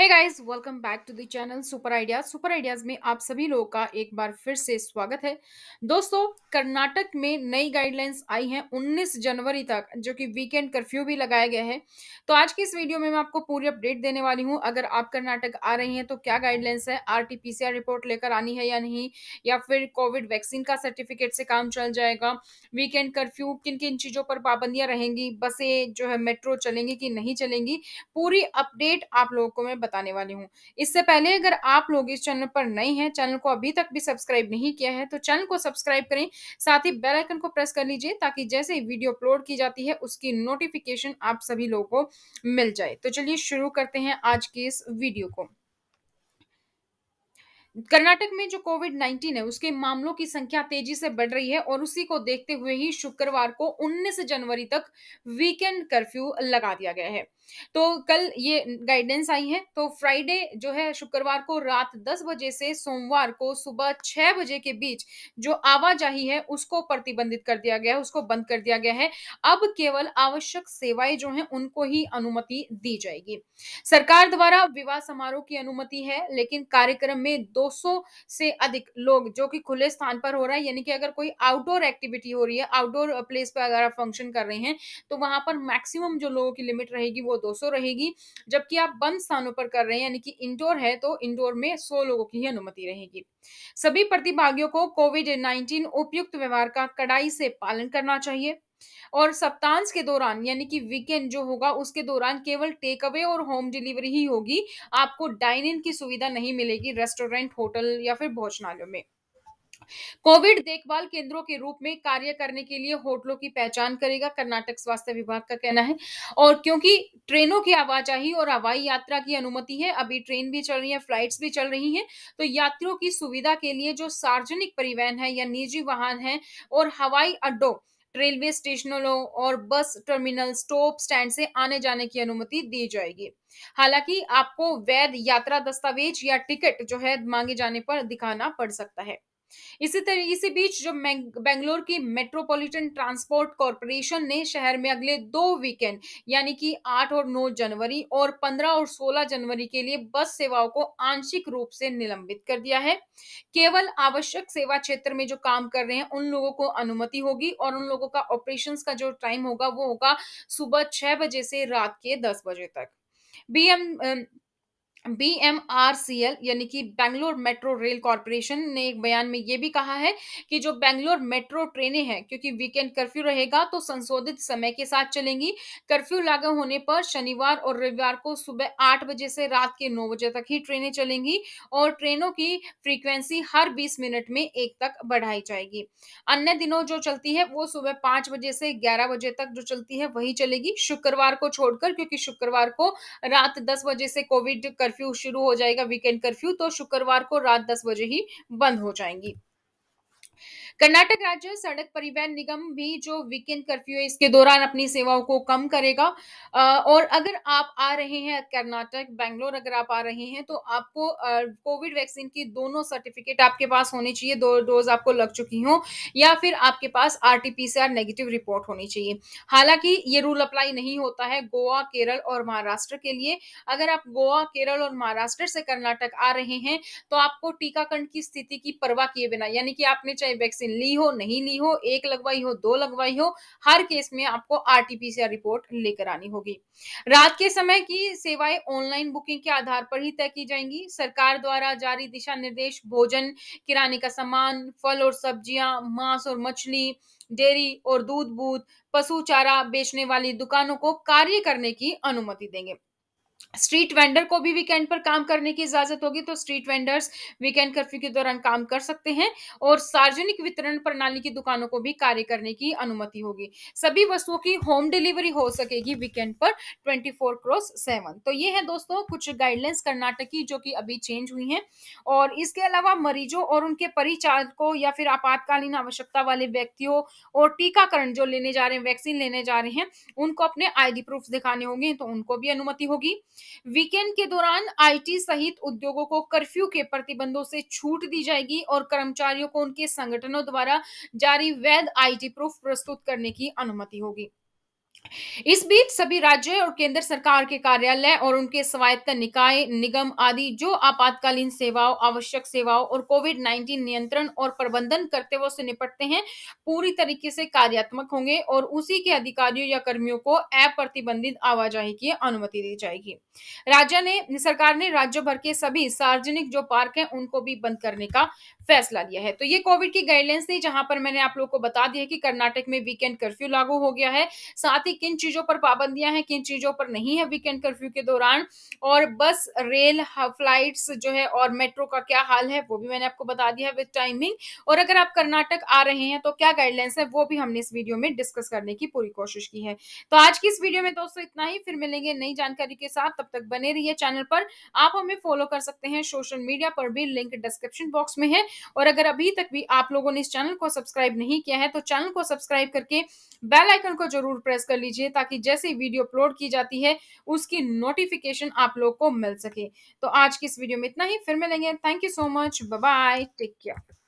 है guys welcome back to the channel super idea super ideas में आप सभी लोगों का एक बार फिर से स्वागत है दोस्तों कर्नाटक में नई गाइडलाइंस आई हैं 19 जनवरी तक जो कि वीकेंड कर्फ्यू भी लगाया गया है तो आज की इस वीडियो में मैं आपको पूरी अपडेट देने वाली हूँ अगर आप कर्नाटक आ रही हैं तो क्या गाइडलाइंस है आर रिपोर्ट लेकर आनी है या नहीं या फिर कोविड वैक्सीन का सर्टिफिकेट से काम चल जाएगा वीकेंड कर्फ्यू किन किन चीज़ों पर पाबंदियाँ रहेंगी बसें जो है मेट्रो चलेंगी कि नहीं चलेंगी पूरी अपडेट आप लोगों को मैं बताने वाली हूँ इससे पहले अगर आप लोग इस चैनल पर नए हैं चैनल को अभी तक भी सब्सक्राइब नहीं किया है तो चैनल को सब्सक्राइब करें साथ ही बेल आइकन को प्रेस कर लीजिए ताकि जैसे ही वीडियो अपलोड की जाती है उसकी नोटिफिकेशन आप सभी लोगों को मिल जाए तो चलिए शुरू करते हैं आज की इस वीडियो को कर्नाटक में जो कोविड 19 है उसके मामलों की संख्या तेजी से बढ़ रही है और उसी को देखते हुए ही शुक्रवार को 19 जनवरी तक वीकेंड कर्फ्यू लगा दिया गया है तो कल ये गाइडेंस आई है तो फ्राइडे जो है शुक्रवार को रात 10 बजे से सोमवार को सुबह 6 बजे के बीच जो आवाजाही है उसको प्रतिबंधित कर दिया गया है उसको बंद कर दिया गया है अब केवल आवश्यक सेवाएं जो है उनको ही अनुमति दी जाएगी सरकार द्वारा विवाह समारोह की अनुमति है लेकिन कार्यक्रम में दो 200 से अधिक लोग जो कि खुले स्थान पर हो रहा है यानी कि अगर कोई आउटडोर एक्टिविटी हो रही है आउटडोर प्लेस पर अगर आप फंक्शन कर रहे हैं तो वहां पर मैक्सिमम जो लोगों की लिमिट रहेगी वो दो रहेगी जबकि आप बंद स्थानों पर कर रहे हैं यानी कि इंडोर है तो इंडोर में सौ लोगों की ही अनुमति रहेगी सभी प्रतिभागियों को कोविड नाइन्टीन उपयुक्त व्यवहार का कड़ाई से पालन करना चाहिए और सप्तांश के दौरान यानी कि वीकेंड जो होगा उसके दौरान केवल टेक अवे और होम डिलीवरी ही होगी आपको डाइन इन की सुविधा नहीं मिलेगी रेस्टोरेंट होटल या फिर भोजनालयों में कोविड देखभाल केंद्रों के रूप में कार्य करने के लिए होटलों की पहचान करेगा कर्नाटक स्वास्थ्य विभाग का कहना है और क्योंकि ट्रेनों की आवाजाही और हवाई यात्रा की अनुमति है अभी ट्रेन भी चल रही है फ्लाइट्स भी चल रही हैं तो यात्रियों की सुविधा के लिए जो सार्वजनिक परिवहन है या निजी वाहन है और हवाई अड्डों रेलवे स्टेशनों और बस टर्मिनल स्टॉप स्टैंड से आने जाने की अनुमति दी जाएगी हालांकि आपको वैध यात्रा दस्तावेज या टिकट जो है मांगे जाने पर दिखाना पड़ सकता है इसी तरह इसी बीच जो बेंगलोर की मेट्रोपॉलिटन ट्रांसपोर्ट कॉरपोरेशन ने शहर में अगले दो वीकेंड यानी कि 8 और 9 जनवरी और 15 और 16 जनवरी के लिए बस सेवाओं को आंशिक रूप से निलंबित कर दिया है केवल आवश्यक सेवा क्षेत्र में जो काम कर रहे हैं उन लोगों को अनुमति होगी और उन लोगों का ऑपरेशन का जो टाइम होगा वो होगा सुबह छह बजे से रात के दस बजे तक BM B M R C L यानी कि बेंगलोर मेट्रो रेल कॉरपोरेशन ने एक बयान में ये भी कहा है कि जो बेंगलोर मेट्रो ट्रेनें हैं क्योंकि वीकेंड कर्फ्यू रहेगा तो संशोधित समय के साथ चलेंगी कर्फ्यू लागू होने पर शनिवार और रविवार को सुबह आठ बजे से रात के नौ बजे तक ही ट्रेनें चलेंगी और ट्रेनों की फ्रीक्वेंसी हर बीस मिनट में एक तक बढ़ाई जाएगी अन्य दिनों जो चलती है वो सुबह पांच बजे से ग्यारह बजे तक जो चलती है वही चलेगी शुक्रवार को छोड़कर क्योंकि शुक्रवार को रात दस बजे से कोविड कर्फ्यू कर्फ्यू शुरू हो जाएगा वीकेंड कर्फ्यू तो शुक्रवार को रात दस बजे ही बंद हो जाएंगी कर्नाटक राज्य सड़क परिवहन निगम भी जो वीकेंड कर्फ्यू है इसके दौरान अपनी सेवाओं को कम करेगा और अगर आप आ रहे हैं कर्नाटक बैंगलोर अगर आप आ रहे हैं तो आपको कोविड वैक्सीन की दोनों सर्टिफिकेट आपके पास होने चाहिए दो डोज आपको लग चुकी हो या फिर आपके पास आर नेगेटिव रिपोर्ट होनी चाहिए हालांकि ये रूल अप्लाई नहीं होता है गोवा केरल और महाराष्ट्र के लिए अगर आप गोवा केरल और महाराष्ट्र से कर्नाटक आ रहे हैं तो आपको टीकाकरण की स्थिति की परवाह किए बिना यानी कि आपने चाहे वैक्सीन वैक्सीन ली हो नहीं ली हो एक लगवाई हो दो लगवाई हो हर केस में आपको आरटीपीसीआर रिपोर्ट लेकर आनी होगी रात के समय की सेवाएं ऑनलाइन बुकिंग के आधार पर ही तय की जाएंगी सरकार द्वारा जारी दिशा निर्देश भोजन किराने का सामान फल और सब्जियां मांस और मछली डेयरी और दूध बूथ पशु चारा बेचने वाली दुकानों को कार्य करने की अनुमति देंगे स्ट्रीट वेंडर को भी वीकेंड पर काम करने की इजाजत होगी तो स्ट्रीट वेंडर्स वीकेंड कर्फ्यू के दौरान काम कर सकते हैं और सार्वजनिक वितरण प्रणाली की दुकानों को भी कार्य करने की अनुमति होगी सभी वस्तुओं की होम डिलीवरी हो सकेगी वीकेंड पर 24 फोर क्रॉस सेवन तो ये है दोस्तों कुछ गाइडलाइंस कर्नाटक की जो कि अभी चेंज हुई हैं और इसके अलावा मरीजों और उनके को या फिर आपातकालीन आवश्यकता वाले व्यक्तियों और टीकाकरण जो लेने जा रहे हैं वैक्सीन लेने जा रहे हैं उनको अपने आई प्रूफ दिखाने होंगे तो उनको भी अनुमति होगी वीकेंड के दौरान आईटी सहित उद्योगों को कर्फ्यू के प्रतिबंधों से छूट दी जाएगी और कर्मचारियों को उनके संगठनों द्वारा जारी वैध आईटी प्रूफ प्रस्तुत करने की अनुमति होगी इस बीच सभी राज्य और केंद्र सरकार के कार्यालय और उनके स्वायत्त निकाय निगम आदि जो आपातकालीन सेवाओं आवश्यक सेवाओं और कोविड 19 नियंत्रण और प्रबंधन करते हुए से निपटते हैं पूरी तरीके से कार्यात्मक होंगे और उसी के अधिकारियों या कर्मियों को अप्रतिबंधित आवाजाही की अनुमति दी जाएगी राज्य ने सरकार ने राज्य भर के सभी सार्वजनिक जो पार्क है उनको भी बंद करने का फैसला लिया है तो ये कोविड की गाइडलाइंस थी जहां पर मैंने आप लोग को बता दिया कि कर्नाटक में वीकेंड कर्फ्यू लागू हो गया है साथ साथ ही किन चीजों पर पाबंदियां हैं किन चीजों पर नहीं है वीकेंड कर्फ्यू के दौरान और बस रेल फ्लाइट्स हाँ, जो है और मेट्रो का क्या हाल है वो भी मैंने आपको बता दिया है विद टाइमिंग और अगर आप कर्नाटक आ रहे हैं तो क्या गाइडलाइंस है वो भी हमने इस वीडियो में डिस्कस करने की पूरी कोशिश की है तो आज की इस वीडियो में दोस्तों इतना ही फिर मिलेंगे नई जानकारी के साथ तब तक बने रहिए चैनल पर आप हमें फॉलो कर सकते हैं सोशल मीडिया पर भी लिंक डिस्क्रिप्शन बॉक्स में है और अगर अभी तक भी आप लोगों ने इस चैनल को सब्सक्राइब नहीं किया है तो चैनल को सब्सक्राइब करके बेल आइकन को जरूर प्रेस कर कर लीजिए ताकि जैसे ही वीडियो अपलोड की जाती है उसकी नोटिफिकेशन आप लोग को मिल सके तो आज की इस वीडियो में इतना ही फिर मिलेंगे thank you so much bye take care